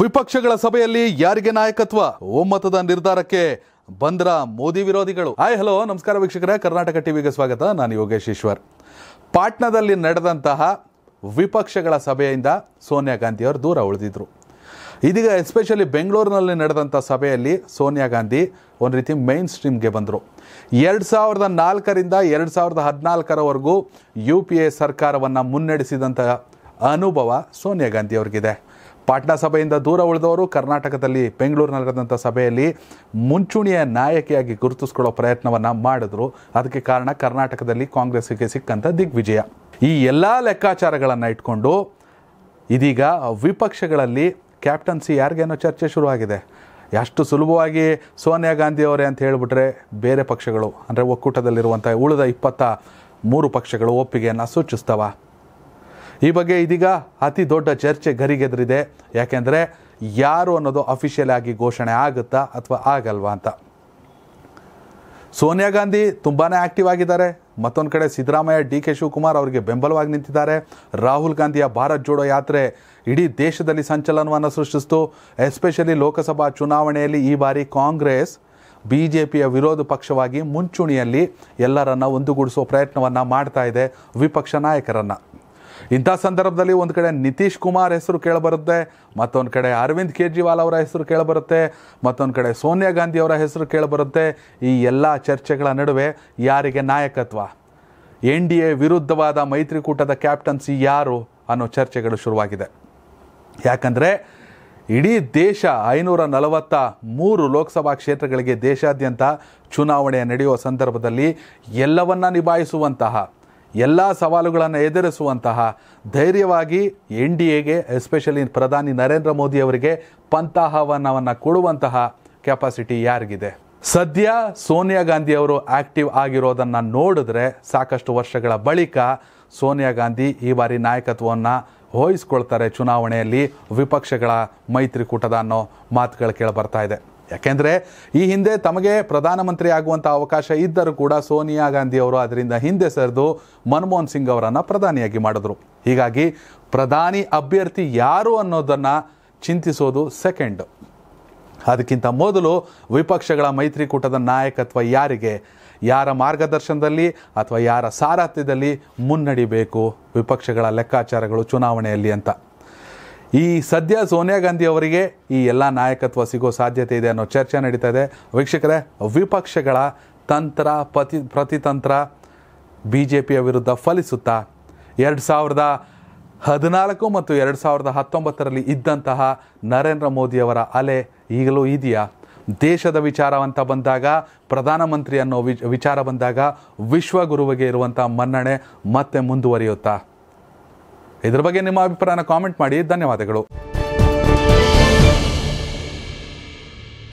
ವಿಪಕ್ಷಗಳ ಸಭೆಯಲ್ಲಿ ಯಾರಿಗೆ ನಾಯಕತ್ವ ಒಮ್ಮತದ ನಿರ್ಧಾರಕ್ಕೆ ಬಂದ್ರ ಮೋದಿ ವಿರೋಧಿಗಳು ಆಯ್ ಹಲೋ ನಮಸ್ಕಾರ ವೀಕ್ಷಕರೇ ಕರ್ನಾಟಕ ಟಿವಿಗೆ ಸ್ವಾಗತ ನಾನು ಯೋಗೇಶ್ ಈಶ್ವರ್ ಪಾಟ್ನಾದಲ್ಲಿ ನಡೆದಂತಹ ವಿಪಕ್ಷಗಳ ಸಭೆಯಿಂದ ಸೋನಿಯಾ ಗಾಂಧಿ ಅವರು ದೂರ ಉಳಿದಿದ್ರು ಇದೀಗ ಎಸ್ಪೆಷಲಿ ಬೆಂಗಳೂರಿನಲ್ಲಿ ನಡೆದಂಥ ಸಭೆಯಲ್ಲಿ ಸೋನಿಯಾ ಗಾಂಧಿ ಒಂದು ರೀತಿ ಮೈನ್ ಸ್ಟ್ರೀಮ್ಗೆ ಬಂದರು ಎರಡು ಸಾವಿರದ ನಾಲ್ಕರಿಂದ ಎರಡು ಸಾವಿರದ ಹದಿನಾಲ್ಕರವರೆಗೂ ಯು ಪಿ ಎ ಸರ್ಕಾರವನ್ನು ಮುನ್ನಡೆಸಿದಂಥ ಅನುಭವ ಸೋನಿಯಾ ಗಾಂಧಿ ಅವ್ರಿಗಿದೆ ಪಾಟ್ನಾ ಸಭೆಯಿಂದ ದೂರ ಉಳಿದವರು ಕರ್ನಾಟಕದಲ್ಲಿ ಬೆಂಗಳೂರು ನಡೆದಂಥ ಸಭೆಯಲ್ಲಿ ಮುಂಚೂಣಿಯ ನಾಯಕಿಯಾಗಿ ಗುರುತಿಸ್ಕೊಳ್ಳೋ ಪ್ರಯತ್ನವನ್ನು ಮಾಡಿದ್ರು ಅದಕ್ಕೆ ಕಾರಣ ಕರ್ನಾಟಕದಲ್ಲಿ ಕಾಂಗ್ರೆಸ್ಗೆ ಸಿಕ್ಕಂಥ ದಿಗ್ವಿಜಯ ಈ ಎಲ್ಲ ಲೆಕ್ಕಾಚಾರಗಳನ್ನು ಇಟ್ಕೊಂಡು ಇದೀಗ ವಿಪಕ್ಷಗಳಲ್ಲಿ ಕ್ಯಾಪ್ಟನ್ಸಿ ಯಾರಿಗೇನೋ ಚರ್ಚೆ ಶುರುವಾಗಿದೆ ಎಷ್ಟು ಸುಲಭವಾಗಿ ಸೋನಿಯಾ ಗಾಂಧಿ ಅವರೇ ಅಂತ ಹೇಳಿಬಿಟ್ರೆ ಬೇರೆ ಪಕ್ಷಗಳು ಅಂದರೆ ಒಕ್ಕೂಟದಲ್ಲಿರುವಂಥ ಉಳಿದ ಇಪ್ಪತ್ತ ಮೂರು ಪಕ್ಷಗಳು ಒಪ್ಪಿಗೆಯನ್ನು ಸೂಚಿಸ್ತವ ಈ ಬಗ್ಗೆ ಇದೀಗ ಅತಿ ದೊಡ್ಡ ಚರ್ಚೆ ಗರಿಗೆದರಿದೆ ಯಾಕೆಂದರೆ ಯಾರು ಅನ್ನೋದು ಅಫಿಷಿಯಲ್ ಆಗಿ ಘೋಷಣೆ ಆಗುತ್ತಾ ಅಥವಾ ಆಗಲ್ವಾ ಅಂತ ಸೋನಿಯಾ ಗಾಂಧಿ ತುಂಬಾ ಆ್ಯಕ್ಟಿವ್ ಆಗಿದ್ದಾರೆ ಮತ್ತೊಂದು ಕಡೆ ಸಿದ್ದರಾಮಯ್ಯ ಡಿ ಕೆ ಶಿವಕುಮಾರ್ ಅವರಿಗೆ ಬೆಂಬಲವಾಗಿ ನಿಂತಿದ್ದಾರೆ ರಾಹುಲ್ ಗಾಂಧಿಯ ಭಾರತ್ ಜೋಡೋ ಯಾತ್ರೆ ಇಡೀ ದೇಶದಲ್ಲಿ ಸಂಚಲನವನ್ನು ಸೃಷ್ಟಿಸಿತು ಎಸ್ಪೆಷಲಿ ಲೋಕಸಭಾ ಚುನಾವಣೆಯಲ್ಲಿ ಈ ಬಾರಿ ಕಾಂಗ್ರೆಸ್ ಬಿ ಜೆ ಪಿಯ ವಿರೋಧ ಪಕ್ಷವಾಗಿ ಮುಂಚೂಣಿಯಲ್ಲಿ ಎಲ್ಲರನ್ನ ಒಂದುಗೂಡಿಸುವ ಪ್ರಯತ್ನವನ್ನು ಮಾಡ್ತಾ ಇದೆ ವಿಪಕ್ಷ ನಾಯಕರನ್ನು ಇಂಥ ಸಂದರ್ಭದಲ್ಲಿ ಒಂದು ಕಡೆ ನಿತೀಶ್ ಕುಮಾರ್ ಹೆಸರು ಕೇಳಿಬರುತ್ತೆ ಮತ್ತೊಂದು ಕಡೆ ಅರವಿಂದ್ ಕೇಜ್ರಿವಾಲ್ ಅವರ ಹೆಸರು ಕೇಳಬರುತ್ತೆ ಮತ್ತೊಂದು ಕಡೆ ಸೋನಿಯಾ ಗಾಂಧಿ ಅವರ ಹೆಸರು ಕೇಳಿಬರುತ್ತೆ ಈ ಎಲ್ಲ ಚರ್ಚೆಗಳ ನಡುವೆ ಯಾರಿಗೆ ನಾಯಕತ್ವ ಎನ್ ಡಿ ಎ ವಿರುದ್ಧವಾದ ಮೈತ್ರಿಕೂಟದ ಕ್ಯಾಪ್ಟನ್ಸಿ ಯಾರು ಅನ್ನೋ ಚರ್ಚೆಗಳು ಶುರುವಾಗಿದೆ ಯಾಕಂದರೆ ಇಡೀ ದೇಶ ಐನೂರ ನಲವತ್ತ ಮೂರು ಲೋಕಸಭಾ ಕ್ಷೇತ್ರಗಳಿಗೆ ದೇಶಾದ್ಯಂತ ಚುನಾವಣೆ ನಡೆಯುವ ಸಂದರ್ಭದಲ್ಲಿ ಎಲ್ಲವನ್ನ ನಿಭಾಯಿಸುವಂತಹ ಎಲ್ಲ ಸವಾಲುಗಳನ್ನು ಎದುರಿಸುವಂತಹ ಧೈರ್ಯವಾಗಿ ಎನ್ ಡಿ ಎಗೆ ಎಸ್ಪೆಷಲಿ ಪ್ರಧಾನಿ ನರೇಂದ್ರ ಮೋದಿ ಅವರಿಗೆ ಪಂತಾಹವನವನ್ನು ಕೊಡುವಂತಹ ಕೆಪಾಸಿಟಿ ಯಾರಿಗಿದೆ ಸದ್ಯ ಸೋನಿಯಾ ಗಾಂಧಿ ಅವರು ಆಕ್ಟಿವ್ ಆಗಿರೋದನ್ನು ನೋಡಿದ್ರೆ ಸಾಕಷ್ಟು ವರ್ಷಗಳ ಬಳಿಕ ಸೋನಿಯಾ ಗಾಂಧಿ ಈ ಬಾರಿ ನಾಯಕತ್ವವನ್ನು ವಹಿಸ್ಕೊಳ್ತಾರೆ ಚುನಾವಣೆಯಲ್ಲಿ ವಿಪಕ್ಷಗಳ ಮೈತ್ರಿಕೂಟದ ಅನ್ನೋ ಮಾತುಗಳು ಕೇಳಿ ಇದೆ ಯಾಕೆಂದರೆ ಈ ಹಿಂದೆ ತಮಗೆ ಪ್ರಧಾನಮಂತ್ರಿ ಆಗುವಂಥ ಅವಕಾಶ ಇದ್ದರೂ ಕೂಡ ಸೋನಿಯಾ ಗಾಂಧಿ ಅವರು ಅದರಿಂದ ಹಿಂದೆ ಸರಿದು ಮನಮೋಹನ್ ಸಿಂಗ್ ಅವರನ್ನು ಪ್ರಧಾನಿಯಾಗಿ ಮಾಡಿದ್ರು ಹೀಗಾಗಿ ಪ್ರಧಾನಿ ಅಭ್ಯರ್ಥಿ ಯಾರು ಅನ್ನೋದನ್ನು ಚಿಂತಿಸೋದು ಸೆಕೆಂಡ್ ಅದಕ್ಕಿಂತ ಮೊದಲು ವಿಪಕ್ಷಗಳ ಮೈತ್ರಿಕೂಟದ ನಾಯಕತ್ವ ಯಾರಿಗೆ ಯಾರ ಮಾರ್ಗದರ್ಶನದಲ್ಲಿ ಅಥವಾ ಯಾರ ಸಾರಥ್ಯದಲ್ಲಿ ಮುನ್ನಡಿಬೇಕು ವಿಪಕ್ಷಗಳ ಲೆಕ್ಕಾಚಾರಗಳು ಚುನಾವಣೆಯಲ್ಲಿ ಅಂತ ಈ ಸದ್ಯ ಸೋನಿಯಾ ಗಾಂಧಿ ಅವರಿಗೆ ಈ ಎಲ್ಲ ನಾಯಕತ್ವ ಸಿಗೋ ಸಾಧ್ಯತೆ ಇದೆ ಅನ್ನೋ ಚರ್ಚೆ ನಡೀತಾ ಇದೆ ವೀಕ್ಷಕರೇ ವಿಪಕ್ಷಗಳ ತಂತ್ರ ಪ್ರತಿ ಪ್ರತಿತಂತ್ರ ಬಿ ಜೆ ಪಿಯ ವಿರುದ್ಧ ಫಲಿಸುತ್ತಾ ಎರಡು ಸಾವಿರದ ಹದಿನಾಲ್ಕು ಮತ್ತು ಎರಡು ಸಾವಿರದ ಹತ್ತೊಂಬತ್ತರಲ್ಲಿ ಇದ್ದಂತಹ ನರೇಂದ್ರ ಮೋದಿಯವರ ಅಲೆ ಈಗಲೂ ಇದೆಯಾ ದೇಶದ ವಿಚಾರ ಅಂತ ಬಂದಾಗ ಪ್ರಧಾನಮಂತ್ರಿ ಅನ್ನೋ ವಿಚಾರ ಬಂದಾಗ ವಿಶ್ವಗುರುವಿಗೆ ಇರುವಂಥ ಮನ್ನಣೆ ಮತ್ತೆ ಮುಂದುವರಿಯುತ್ತಾ ಇದರ ಬಗ್ಗೆ ನಿಮ್ಮ ಅಭಿಪ್ರಾಯನ ಕಾಮೆಂಟ್ ಮಾಡಿ ಧನ್ಯವಾದಗಳು